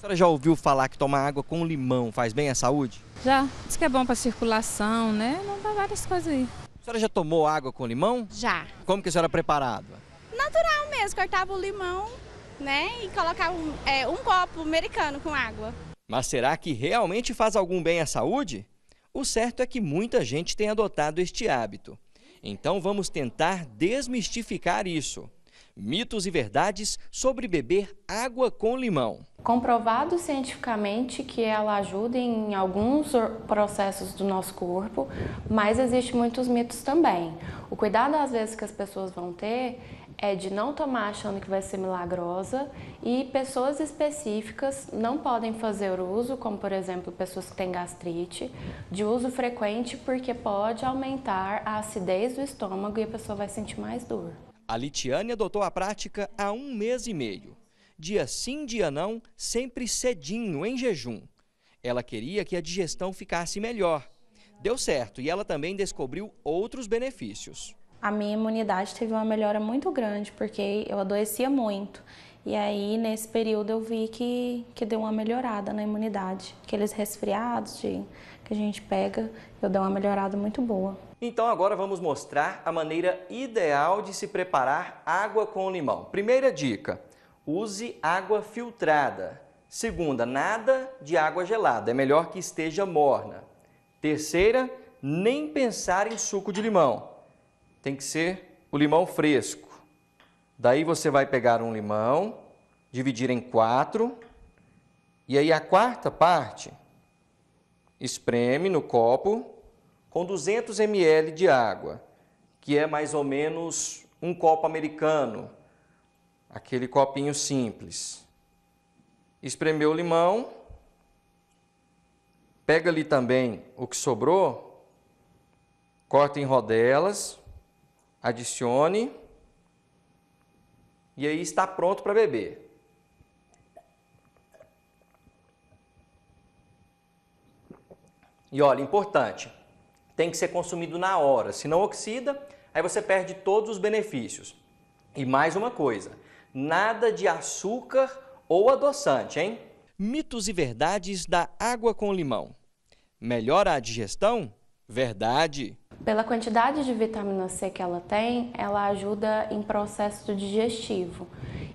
A senhora já ouviu falar que tomar água com limão faz bem à saúde? Já. Diz que é bom para circulação, né? Não dá várias coisas aí. A senhora já tomou água com limão? Já. Como que a senhora é preparava? Natural mesmo, cortava o limão, né? E colocava um, é, um copo americano com água. Mas será que realmente faz algum bem à saúde? O certo é que muita gente tem adotado este hábito. Então vamos tentar desmistificar isso mitos e verdades sobre beber água com limão. Comprovado cientificamente que ela ajuda em alguns processos do nosso corpo, mas existem muitos mitos também. O cuidado às vezes que as pessoas vão ter é de não tomar achando que vai ser milagrosa e pessoas específicas não podem fazer uso, como por exemplo pessoas que têm gastrite, de uso frequente porque pode aumentar a acidez do estômago e a pessoa vai sentir mais dor. A Litiane adotou a prática há um mês e meio. Dia sim, dia não, sempre cedinho, em jejum. Ela queria que a digestão ficasse melhor. Deu certo e ela também descobriu outros benefícios. A minha imunidade teve uma melhora muito grande, porque eu adoecia muito. E aí, nesse período, eu vi que, que deu uma melhorada na imunidade. Aqueles resfriados de, que a gente pega, eu dei uma melhorada muito boa. Então, agora vamos mostrar a maneira ideal de se preparar água com limão. Primeira dica: use água filtrada. Segunda, nada de água gelada, é melhor que esteja morna. Terceira, nem pensar em suco de limão, tem que ser o limão fresco. Daí você vai pegar um limão, dividir em quatro, e aí a quarta parte espreme no copo com 200 ml de água, que é mais ou menos um copo americano, aquele copinho simples. Espremeu o limão, pega ali também o que sobrou, corta em rodelas, adicione e aí está pronto para beber. E olha, importante, tem que ser consumido na hora, se não oxida, aí você perde todos os benefícios. E mais uma coisa, nada de açúcar ou adoçante, hein? Mitos e verdades da água com limão. Melhora a digestão? verdade? Pela quantidade de vitamina C que ela tem, ela ajuda em processo digestivo.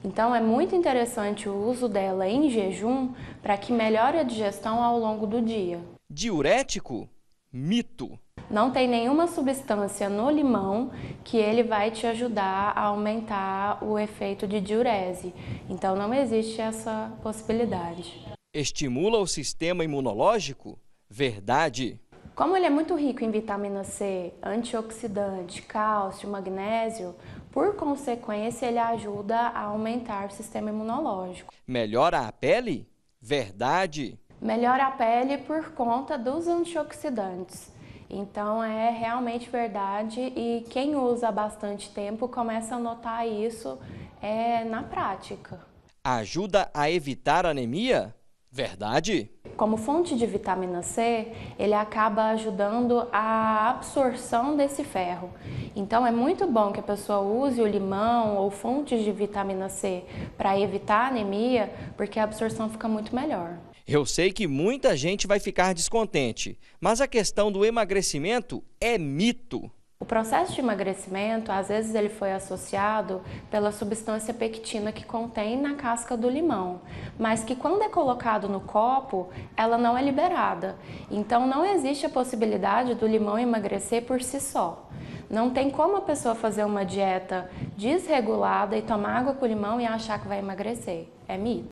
Então é muito interessante o uso dela em jejum para que melhore a digestão ao longo do dia. Diurético? Mito. Não tem nenhuma substância no limão que ele vai te ajudar a aumentar o efeito de diurese. Então não existe essa possibilidade. Estimula o sistema imunológico? Verdade. Como ele é muito rico em vitamina C, antioxidante, cálcio, magnésio, por consequência, ele ajuda a aumentar o sistema imunológico. Melhora a pele? Verdade! Melhora a pele por conta dos antioxidantes. Então é realmente verdade e quem usa bastante tempo começa a notar isso é, na prática. Ajuda a evitar anemia? Verdade? como fonte de vitamina C, ele acaba ajudando a absorção desse ferro. Então é muito bom que a pessoa use o limão ou fontes de vitamina C para evitar anemia, porque a absorção fica muito melhor. Eu sei que muita gente vai ficar descontente, mas a questão do emagrecimento é mito. O processo de emagrecimento, às vezes, ele foi associado pela substância pectina que contém na casca do limão, mas que quando é colocado no copo, ela não é liberada. Então, não existe a possibilidade do limão emagrecer por si só. Não tem como a pessoa fazer uma dieta desregulada e tomar água com limão e achar que vai emagrecer. É mito.